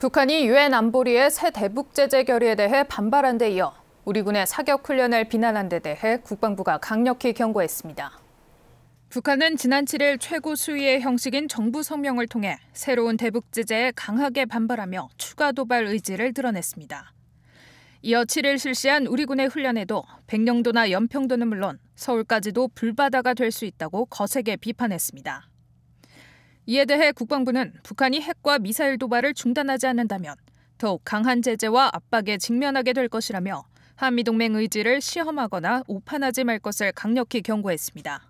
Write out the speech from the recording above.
북한이 유엔 안보리의 새 대북 제재 결의에 대해 반발한 데 이어 우리 군의 사격 훈련을 비난한 데 대해 국방부가 강력히 경고했습니다. 북한은 지난 7일 최고 수위의 형식인 정부 성명을 통해 새로운 대북 제재에 강하게 반발하며 추가 도발 의지를 드러냈습니다. 이어 7일 실시한 우리 군의 훈련에도 백령도나 연평도는 물론 서울까지도 불바다가 될 수 있다고 거세게 비판했습니다. 이에 대해 국방부는 북한이 핵과 미사일 도발을 중단하지 않는다면 더욱 강한 제재와 압박에 직면하게 될 것이라며 한미동맹 의지를 시험하거나 오판하지 말 것을 강력히 경고했습니다.